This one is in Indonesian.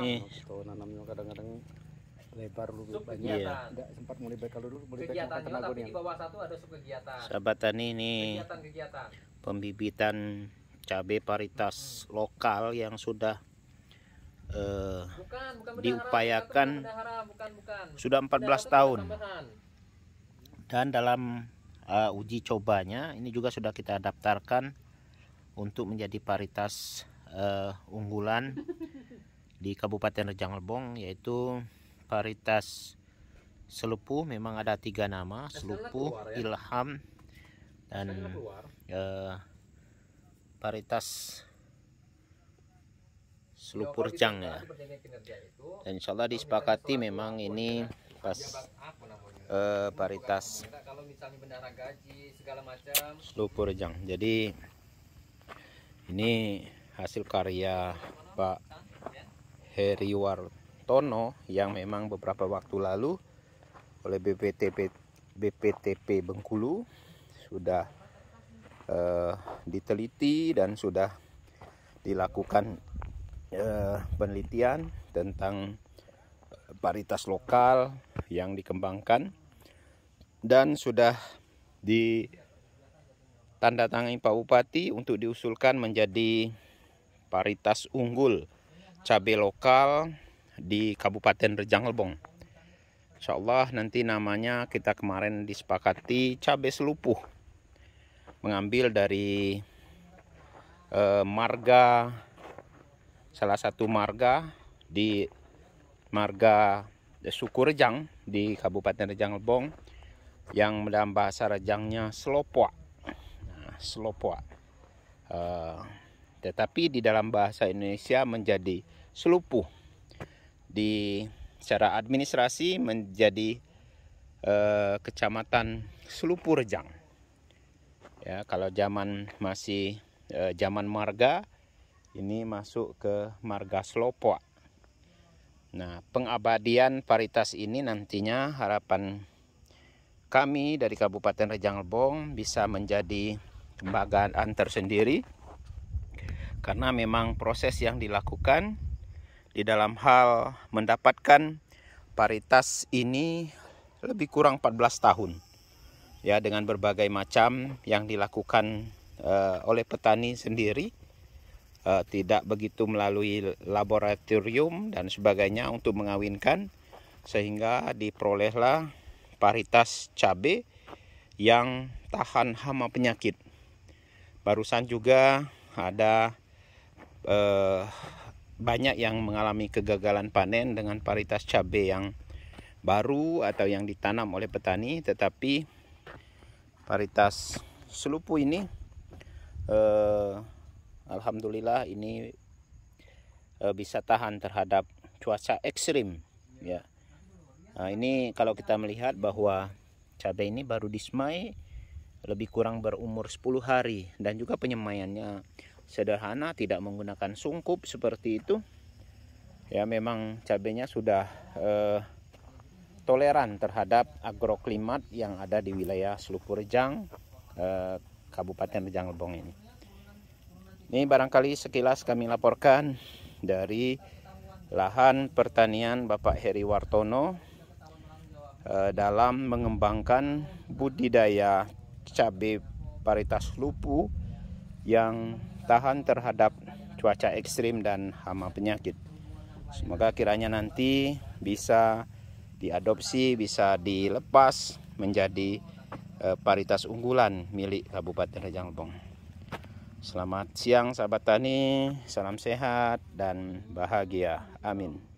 nih tuh nanamnya kadang-kadang lebar lu banyak iya. Enggak sempat mulai baik kalau dulu mulai kegiatan baik tapi di bawah satu ada kegiatan. sahabat tani nih. kegiatan, kegiatan. pembibitan cabai paritas hmm. lokal yang sudah Uh, bukan, bukan diupayakan bukan bukan, bukan. sudah 14 bukan, tahun dan dalam uh, uji cobanya ini juga sudah kita daftarkan untuk menjadi paritas uh, unggulan di Kabupaten Rejang Lebong yaitu varietas Selupu memang ada tiga nama eh, Selupu, ya? Ilham dan eh, varietas Selupur ya. Dan insya Allah disepakati memang ini pas varietas eh, paritas Selupur Jadi ini hasil karya Pak Heri Wartono yang memang beberapa waktu lalu oleh BPTP BPTP Bengkulu sudah eh, diteliti dan sudah dilakukan eh, penelitian tentang varietas eh, lokal yang dikembangkan dan sudah ditandatangani Pak Bupati untuk diusulkan menjadi paritas unggul cabai lokal di Kabupaten Rejang Lebong. Insya Allah nanti namanya kita kemarin disepakati cabai selupuh. Mengambil dari eh, marga, salah satu marga di marga suku Rejang di Kabupaten Rejang Lebong yang dalam bahasa Rejangnya selopok. Nah, Eh, tetapi di dalam bahasa Indonesia menjadi selupuh. Di secara administrasi menjadi eh, kecamatan Selupur Rejang Ya, kalau zaman masih eh, zaman marga ini masuk ke marga Slopoa. Nah, pengabadian paritas ini nantinya harapan kami dari Kabupaten Rejang Lebong bisa menjadi kebanggaan tersendiri karena memang proses yang dilakukan di dalam hal mendapatkan paritas ini lebih kurang 14 tahun ya dengan berbagai macam yang dilakukan uh, oleh petani sendiri uh, tidak begitu melalui laboratorium dan sebagainya untuk mengawinkan sehingga diperolehlah paritas cabai yang tahan hama penyakit barusan juga ada eh, banyak yang mengalami kegagalan panen dengan paritas cabai yang baru atau yang ditanam oleh petani tetapi paritas selupu ini eh, alhamdulillah ini eh, bisa tahan terhadap cuaca ekstrim ya nah, ini kalau kita melihat bahwa cabai ini baru disemai lebih kurang berumur 10 hari dan juga penyemaiannya sederhana tidak menggunakan sungkup seperti itu ya memang cabenya sudah eh, toleran terhadap agroklimat yang ada di wilayah Selupurjang eh, Kabupaten Rejang Lebong ini ini barangkali sekilas kami laporkan dari lahan pertanian Bapak Heri Wartono eh, dalam mengembangkan budidaya cabai paritas lupu yang tahan terhadap cuaca ekstrim dan hama penyakit. Semoga kiranya nanti bisa diadopsi, bisa dilepas menjadi eh, paritas unggulan milik Kabupaten Rejang Lebong. Selamat siang sahabat tani, salam sehat dan bahagia. Amin.